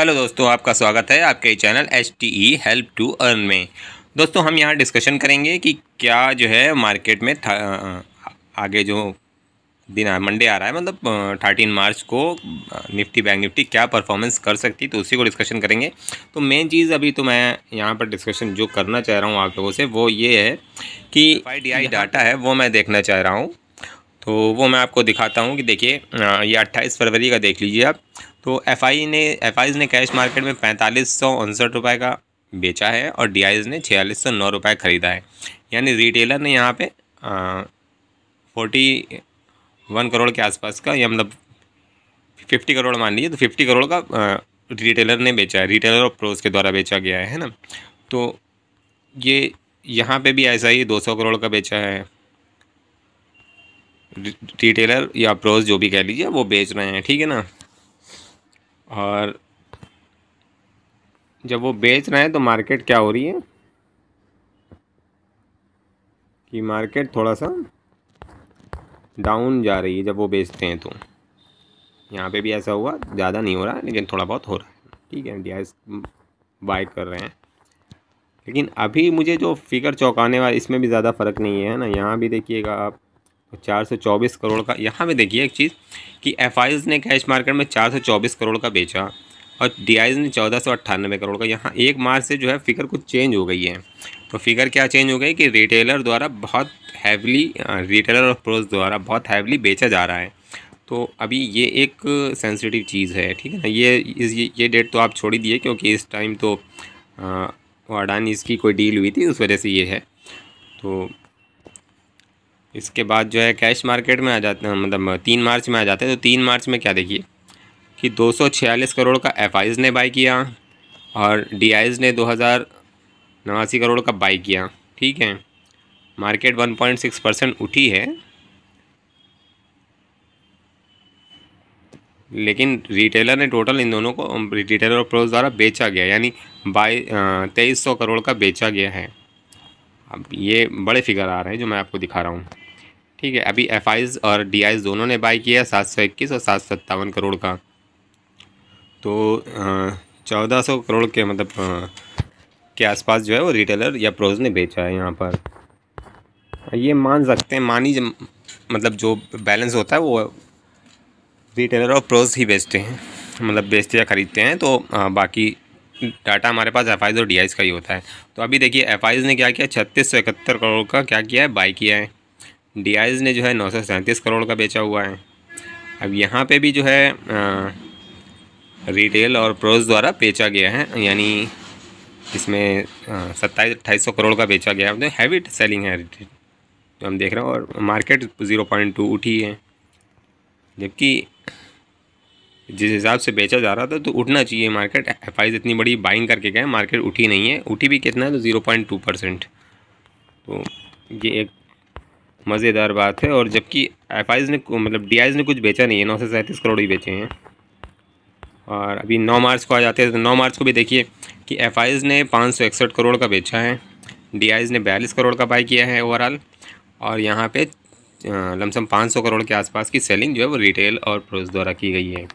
hello दोस्तों आपका स्वागत है आपके channel H T E help to earn में दोस्तों हम यहाँ डिस्कशन करेंगे कि क्या जो है मार्केट में था आगे जो दिन आ, मंडे आ रहा है मतलब थर्टीन मार्च को निफ्टी बैंक निफ्टी क्या परफॉर्मेंस कर सकती है तो उसी को डिस्कशन करेंगे तो मेन चीज़ अभी तो मैं यहाँ पर डिस्कशन जो करना चाह रहा हूँ आप लोगों से वो ये है कि आई डाटा है वो मैं देखना चाह रहा हूँ तो वो मैं आपको दिखाता हूँ कि देखिए ये अट्ठाईस फरवरी का देख लीजिए आप तो एफ ने एफ ने कैश मार्केट में पैंतालीस सौ उनसठ रुपये का बेचा है और डी ने छियालीस सौ नौ रुपये ख़रीदा है यानी रिटेलर ने यहाँ पे फोर्टी वन करोड़ के आसपास का या मतलब फिफ्टी करोड़ मान लीजिए तो फिफ्टी करोड़ का रिटेलर ने बेचा है रिटेलर और प्रोज के द्वारा बेचा गया है, ना तो ये यहाँ पे भी ऐसा ही दो सौ करोड़ का बेचा है रिटेलर या प्रोस जो भी कह लीजिए वो बेच रहे हैं ठीक है ना और जब वो बेच रहे हैं तो मार्केट क्या हो रही है कि मार्केट थोड़ा सा डाउन जा रही है जब वो बेचते हैं तो यहाँ पे भी ऐसा हुआ ज़्यादा नहीं हो रहा लेकिन थोड़ा बहुत हो रहा है ठीक है डी बाय कर रहे हैं लेकिन अभी मुझे जो फिगर चौंकाने वाला इसमें भी ज़्यादा फ़र्क नहीं है ना यहाँ भी देखिएगा आप चार सौ चौबीस करोड़ का यहाँ पे देखिए एक चीज़ कि एफ ने कैश मार्केट में चार सौ चौबीस करोड़ का बेचा और डी ने चौदह सौ अट्ठानबे करोड़ का यहाँ एक मार्च से जो है फिगर कुछ चेंज हो गई है तो फिगर क्या चेंज हो गई कि रिटेलर द्वारा बहुत हैवली रिटेलर और प्रोज द्वारा बहुत हैवली बेचा जा रहा है तो अभी ये एक सेंसिटिव चीज़ है ठीक है ना ये इस ये डेट तो आप छोड़ ही दिए क्योंकि इस टाइम तो अडानी इसकी कोई डील हुई थी उस वजह से ये है तो इसके बाद जो है कैश मार्केट में आ जाते हैं मतलब तीन मार्च में आ जाते हैं तो तीन मार्च में क्या देखिए कि 246 करोड़ का एफ ने बाई किया और डी ने दो हज़ार नवासी करोड़ का बाई किया ठीक है मार्केट 1.6 परसेंट उठी है लेकिन रिटेलर ने टोटल इन दोनों को रिटेलर और प्रोज द्वारा बेचा गया यानी बाई तेईस सौ करोड़ का बेचा गया है अब ये बड़े फिगर आ रहे हैं जो मैं आपको दिखा रहा हूँ ठीक है अभी एफ और डी दोनों ने बाई किया सात सौ इक्कीस और सात सत्तावन करोड़ का तो चौदह सौ करोड़ के मतलब के आसपास जो है वो रिटेलर या प्रोज ने बेचा है यहाँ पर ये मान सकते हैं मानी मतलब जो बैलेंस होता है वो रिटेलर और प्रोज ही बेचते हैं मतलब बेचते या ख़रीदते हैं तो आ, बाकी डाटा हमारे पास एफ और डी का ही होता है तो अभी देखिए एफ ने क्या किया छत्तीस सौ इकहत्तर करोड़ का क्या किया है बाई किया है डियाज ने जो है नौ करोड़ का बेचा हुआ है अब यहाँ पे भी जो है आ, रिटेल और प्रोज द्वारा बेचा गया है यानी इसमें सत्ताईस अट्ठाईस सौ करोड़ का बेचा गया है हैवी सेलिंग तो है रिटेल जो हम देख रहे हैं और मार्केट ज़ीरो पॉइंट टू उठी है जबकि जिस हिसाब से बेचा जा रहा था तो उठना चाहिए मार्केट एफ इतनी बड़ी बाइंग करके गए मार्केट उठी नहीं है उठी भी कितना है तो ज़ीरो पॉइंट टू परसेंट तो ये एक मज़ेदार बात है और जबकि एफ ने मतलब डी ने कुछ बेचा नहीं है नौ सौ सैंतीस करोड़ ही बेचे हैं और अभी 9 मार्च को आ जाते हैं तो 9 मार्च को भी देखिए कि एफ ने पाँच करोड़ का बेचा है डी ने बयालीस करोड़ का बाई किया है ओवरऑल और यहाँ पर लमसम सौ करोड़ के आसपास की सेलिंग जो है वो रिटेल और प्रोस द्वारा की गई है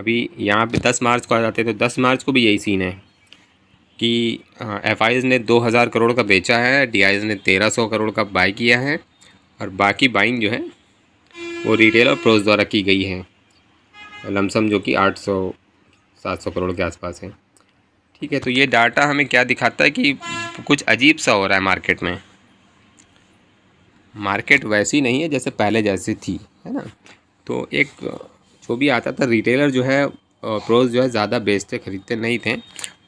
अभी यहाँ पे 10 मार्च को आ जाते हैं तो 10 मार्च को भी यही सीन है कि एफ ने 2000 करोड़ का बेचा है डी ने 1300 करोड़ का बाई किया है और बाकी बाइंग जो है वो रिटेल और प्रोज द्वारा की गई है लमसम जो कि 800 700 करोड़ के आसपास है ठीक है तो ये डाटा हमें क्या दिखाता है कि कुछ अजीब सा हो रहा है मार्केट में मार्केट वैसी नहीं है जैसे पहले जैसी थी है ना तो एक जो भी आता था रिटेलर जो है प्रोज जो है ज़्यादा बेचते ख़रीदते नहीं थे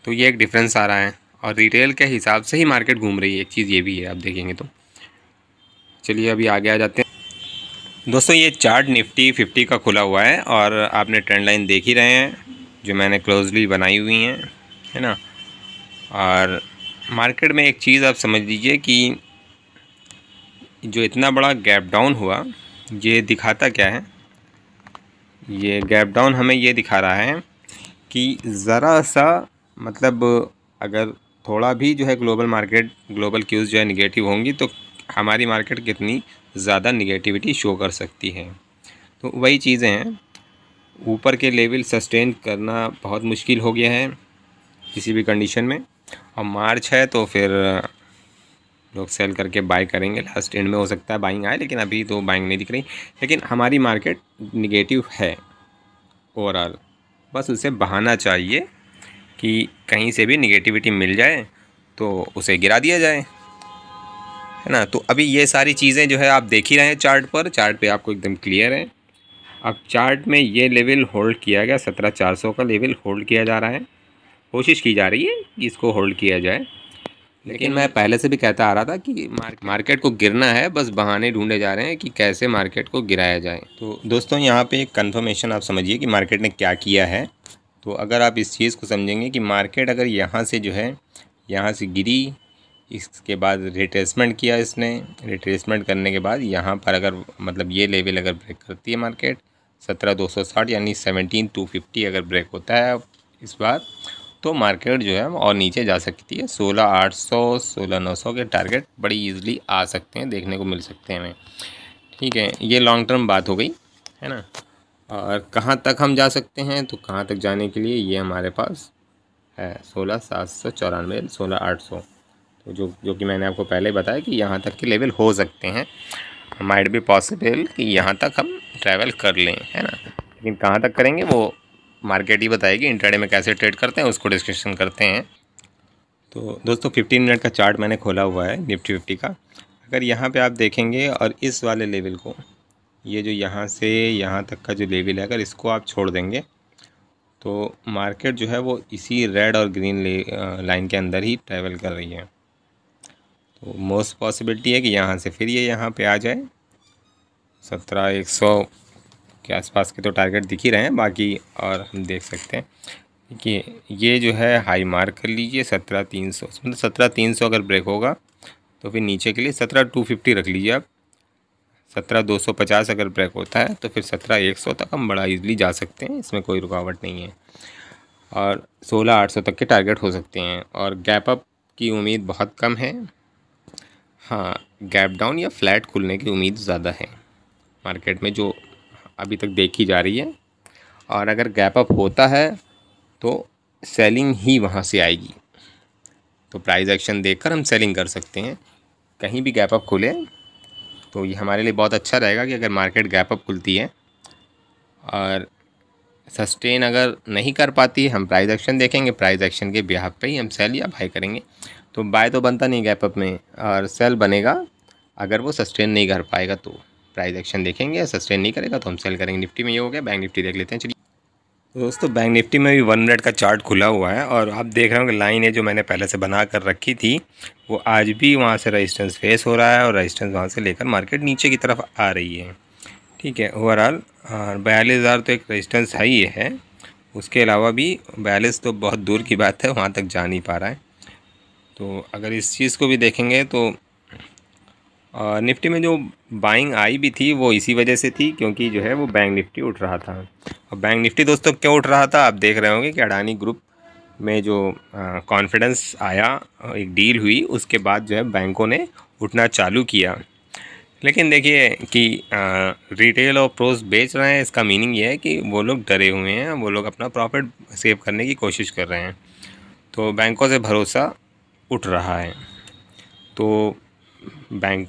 तो ये एक डिफरेंस आ रहा है और रिटेल के हिसाब से ही मार्केट घूम रही है एक चीज़ ये भी है आप देखेंगे तो चलिए अभी आगे आ जाते हैं दोस्तों ये चार्ट निफ्टी फिफ्टी का खुला हुआ है और आपने ट्रेंड लाइन देख ही रहे हैं जो मैंने क्लोजली बनाई हुई हैं है ना और मार्केट में एक चीज़ आप समझ लीजिए कि जो इतना बड़ा गैप डाउन हुआ ये दिखाता क्या है ये गैप डाउन हमें ये दिखा रहा है कि ज़रा सा मतलब अगर थोड़ा भी जो है ग्लोबल मार्केट ग्लोबल क्यूज़ जो है निगेटिव होंगी तो हमारी मार्केट कितनी ज़्यादा निगेटिविटी शो कर सकती है तो वही चीज़ें हैं ऊपर के लेवल सस्टेन करना बहुत मुश्किल हो गया है किसी भी कंडीशन में और मार्च है तो फिर लोग सेल करके बाई करेंगे लास्ट एंड में हो सकता है बाइंग आए लेकिन अभी तो बाइंग नहीं दिख रही लेकिन हमारी मार्केट निगेटिव है ओवरऑल बस उसे बहाना चाहिए कि कहीं से भी निगेटिविटी मिल जाए तो उसे गिरा दिया जाए है ना तो अभी ये सारी चीज़ें जो है आप देख ही रहे हैं चार्ट पर चार्ट पे आपको एकदम क्लियर है अब चार्ट में ये लेवल होल्ड किया गया सत्रह चार सौ का लेवल होल्ड किया जा रहा है कोशिश की जा रही है कि इसको होल्ड किया जाए लेकिन मैं पहले से भी कहता आ रहा था कि मार्केट को गिरना है बस बहाने ढूंढे जा रहे हैं कि कैसे मार्केट को गिराया जाए तो दोस्तों यहाँ पर एक आप समझिए कि मार्केट ने क्या किया है तो अगर आप इस चीज़ को समझेंगे कि मार्केट अगर यहाँ से जो है यहाँ से गिरी इसके बाद रिट्रेसमेंट किया इसने रिट्रेसमेंट करने के बाद यहाँ पर अगर मतलब ये लेवल अगर ब्रेक करती है मार्केट सत्रह दो सौ साठ यानी सेवनटीन टू फिफ्टी अगर ब्रेक होता है इस बार तो मार्केट जो है और नीचे जा सकती है सोलह आठ सौ सोलह नौ सौ के टारगेट बड़ी ईजिली आ सकते हैं देखने को मिल सकते हैं हमें ठीक है ये लॉन्ग टर्म बात हो गई है ना और कहाँ तक हम जा सकते हैं तो कहाँ तक जाने के लिए ये हमारे पास है सोलह सात सौ चौरानवे सोलह आठ सौ तो जो जो कि मैंने आपको पहले बताया कि यहाँ तक के लेवल हो सकते हैं माइट भी पॉसिबल कि यहाँ तक हम ट्रैवल कर लें है ना लेकिन कहाँ तक करेंगे वो मार्केट ही बताएगी इंटरडे में कैसे ट्रेड करते हैं उसको डिस्कशन करते हैं तो दोस्तों फिफ्टीन मिनट का चार्ट मैंने खोला हुआ है निफ्टी फिफ्टी का अगर यहाँ पर आप देखेंगे और इस वाले लेवल को ये जो यहाँ से यहाँ तक का जो लेवल है अगर इसको आप छोड़ देंगे तो मार्केट जो है वो इसी रेड और ग्रीन लाइन के अंदर ही ट्रैवल कर रही है तो मोस्ट पॉसिबिलिटी है कि यहाँ से फिर ये यहाँ पे आ जाए सत्रह एक सौ के आसपास के तो टारगेट दिख ही रहे हैं बाकी और हम देख सकते हैं कि ये जो है हाई मार्क कर लीजिए सत्रह तीन सौ मतलब सत्रह तीन सौ अगर ब्रेक होगा तो फिर नीचे के लिए सत्रह टू फिफ्टी रख लीजिए आप सत्रह दो सौ पचास अगर ब्रेक होता है तो फिर सत्रह एक सौ तक हम बड़ा इजीली जा सकते हैं इसमें कोई रुकावट नहीं है और सोलह आठ सौ तक के टारगेट हो सकते हैं और गैप अप की उम्मीद बहुत कम है हाँ गैप डाउन या फ्लैट खुलने की उम्मीद ज़्यादा है मार्केट में जो अभी तक देखी जा रही है और अगर गैप अप होता है तो सेलिंग ही वहाँ से आएगी तो प्राइस एक्शन देखकर हम सेलिंग कर सकते हैं कहीं भी गैप अप खुले तो ये हमारे लिए बहुत अच्छा रहेगा कि अगर मार्केट गैप अप खुलती है और सस्टेन अगर नहीं कर पाती हम प्राइस एक्शन देखेंगे प्राइस एक्शन के ब्याह पे ही हम सेल या बाय करेंगे तो बाय तो बनता नहीं गैप अप में और सेल बनेगा अगर वो सस्टेन नहीं कर पाएगा तो प्राइस एक्शन देखेंगे सस्टेन नहीं करेगा तो हम सेल करेंगे निफ्टी में ये हो गया बैंक निफ्टी देख लेते हैं चलिए दोस्तों बैंक निफ्टी में भी वन मिनट का चार्ट खुला हुआ है और आप देख रहे हो कि लाइन है जो मैंने पहले से बना कर रखी थी वो आज भी वहाँ से रेजिस्टेंस फेस हो रहा है और रेजिस्टेंस वहाँ से लेकर मार्केट नीचे की तरफ आ रही है ठीक है ओवरऑल हाँ, बयालीस हज़ार तो एक रेजिस्टेंस ही है उसके अलावा भी बयालीस तो बहुत दूर की बात है वहाँ तक जा नहीं पा रहा है तो अगर इस चीज़ को भी देखेंगे तो निफ्टी में जो बाइंग आई भी थी वो इसी वजह से थी क्योंकि जो है वो बैंक निफ्टी उठ रहा था और बैंक निफ्टी दोस्तों क्यों उठ रहा था आप देख रहे होंगे कि अडानी ग्रुप में जो कॉन्फिडेंस आया एक डील हुई उसके बाद जो है बैंकों ने उठना चालू किया लेकिन देखिए कि आ, रिटेल और प्रोस बेच रहे हैं इसका मीनिंग ये है कि वो लोग डरे हुए हैं वो लोग अपना प्रॉफिट सेव करने की कोशिश कर रहे हैं तो बैंकों से भरोसा उठ रहा है तो बैंक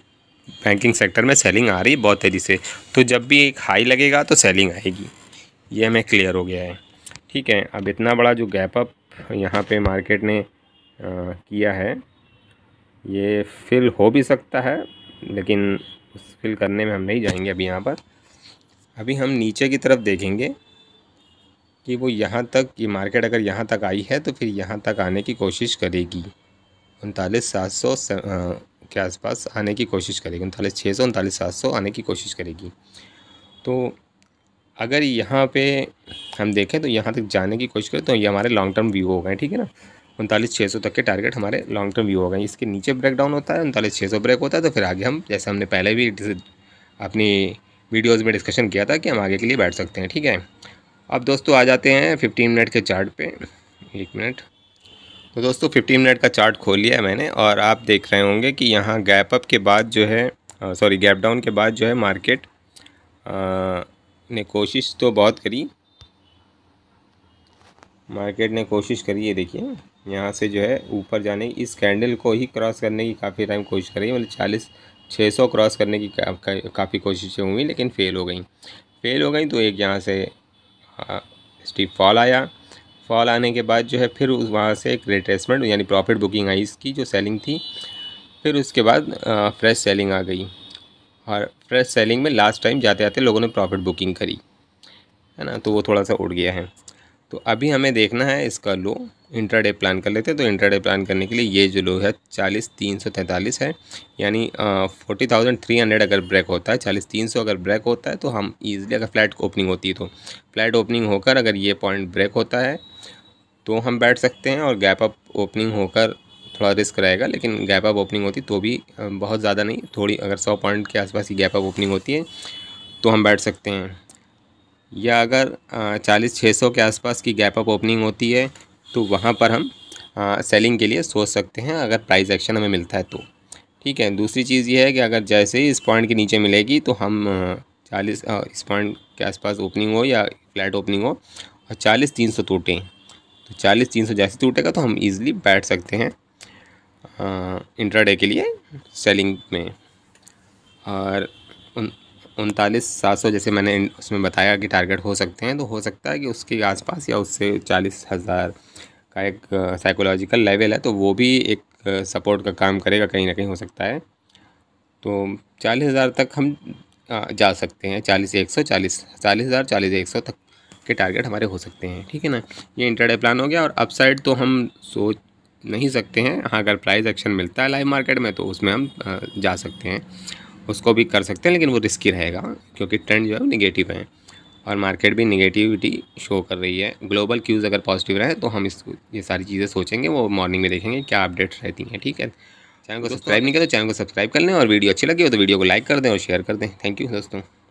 बैंकिंग सेक्टर में सेलिंग आ रही है बहुत तेज़ी से तो जब भी एक हाई लगेगा तो सेलिंग आएगी ये हमें क्लियर हो गया है ठीक है अब इतना बड़ा जो गैप अप यहाँ पे मार्केट ने आ, किया है ये फिल हो भी सकता है लेकिन उस फिल करने में हम नहीं जाएंगे अभी यहाँ पर अभी हम नीचे की तरफ देखेंगे कि वो यहाँ तक ये मार्केट अगर यहाँ तक आई है तो फिर यहाँ तक आने की कोशिश करेगी उनतालीस सात सौ के आसपास आने की कोशिश करेगी उनतालीस छः सौ उनतालीस सात सौ आने की कोशिश करेगी तो अगर यहाँ पे हम देखें तो यहाँ तक जाने की कोशिश करें तो ये हमारे लॉन्ग टर्म व्यू हो गए ठीक है ना उनतालीस छः सौ तक के टारगेट हमारे लॉन्ग टर्म व्यू हो गए इसके नीचे ब्रेक डाउन होता है उनतालीस छः सौ ब्रेक होता है तो फिर आगे हम जैसे हमने पहले भी अपनी वीडियोज़ में डिस्कशन किया था कि हम आगे के लिए बैठ सकते हैं ठीक है अब दोस्तों आ जाते हैं फिफ्टीन मिनट के चार्ट पे एक मिनट तो दोस्तों फिफ्टीन मिनट का चार्ट खोल लिया है मैंने और आप देख रहे होंगे कि यहाँ गैप अप के बाद जो है सॉरी गैप डाउन के बाद जो है मार्केट ने कोशिश तो बहुत करी मार्केट ने कोशिश करी है देखिए यहाँ से जो है ऊपर जाने इस कैंडल को ही क्रॉस करने की काफ़ी टाइम कोशिश करी मतलब चालीस छः सौ क्रॉस करने की का, का, काफ़ी कोशिशें हुई लेकिन फ़ेल हो गई फेल हो गई तो एक यहाँ से स्टीप फॉल आया फॉल आने के बाद जो है फिर वहाँ से एक रिट्रेसमेंट यानी प्रॉफिट बुकिंग आई इसकी जो सेलिंग थी फिर उसके बाद फ्रेश सेलिंग आ गई और फ्रेश सेलिंग में लास्ट टाइम जाते जाते लोगों ने प्रॉफिट बुकिंग करी है ना तो वो थोड़ा सा उड़ गया है तो अभी हमें देखना है इसका लो इंट्राडे प्लान कर लेते हैं तो इंट्राडे प्लान करने के लिए ये जो लो है चालीस तीन सौ तैंतालीस है यानी फोर्टी थाउजेंड थ्री हंड्रेड अगर ब्रेक होता है चालीस तीन सौ अगर ब्रेक होता है तो हम ईजिली अगर फ्लैट ओपनिंग होती है तो फ्लैट ओपनिंग होकर अगर ये पॉइंट ब्रेक होता है तो हम बैठ सकते हैं और गैप अप ओपनिंग होकर थोड़ा रिस्क रहेगा लेकिन गैप अप ओपनिंग होती तो भी बहुत ज़्यादा नहीं थोड़ी अगर सौ पॉइंट के आसपास ही गैप अप ओपनिंग होती है तो हम बैठ सकते हैं या अगर चालीस छः सौ के आसपास की गैप अप ओपनिंग होती है तो वहाँ पर हम आ, सेलिंग के लिए सोच सकते हैं अगर प्राइस एक्शन हमें मिलता है तो ठीक है दूसरी चीज़ ये है कि अगर जैसे ही इस पॉइंट के नीचे मिलेगी तो हम चालीस इस पॉइंट के आसपास ओपनिंग हो या फ्लैट ओपनिंग हो और चालीस तीन सौ टूटें तो चालीस तीन सौ जैसे टूटेगा तो हम इजीली बैठ सकते हैं इंट्राडे के लिए सेलिंग में और उन उनतालीस सात सौ जैसे मैंने उसमें बताया कि टारगेट हो सकते हैं तो हो सकता है कि उसके आसपास या उससे चालीस हज़ार का एक साइकोलॉजिकल लेवल है तो वो भी एक सपोर्ट का काम करेगा कहीं ना कहीं हो सकता है तो चालीस हज़ार तक हम जा सकते हैं चालीस एक सौ चालीस चालीस हज़ार चालीस एक सौ तक के टारगेट हमारे हो सकते हैं ठीक है ना ये इंटरडे प्लान हो गया और अपसाइड तो हम सोच नहीं सकते हैं हाँ अगर प्राइस एक्शन मिलता है लाइव मार्केट में तो उसमें हम जा सकते हैं उसको भी कर सकते हैं लेकिन वो रिस्की रहेगा क्योंकि ट्रेंड जो है वो निगेटिव है और मार्केट भी निगेटिविटी शो कर रही है ग्लोबल क्यूज़ अगर पॉजिटिव रहे तो हम इस ये सारी चीज़ें सोचेंगे वो मॉर्निंग में देखेंगे क्या अपडेट्स रहती हैं ठीक है चैनल को सब्सक्राइब नहीं करें तो चैनल को सब्सक्राइब कर लें और वीडियो अच्छी लगी हो तो वीडियो को लाइक कर दें और शेयर कर दें थैंक यू दोस्तों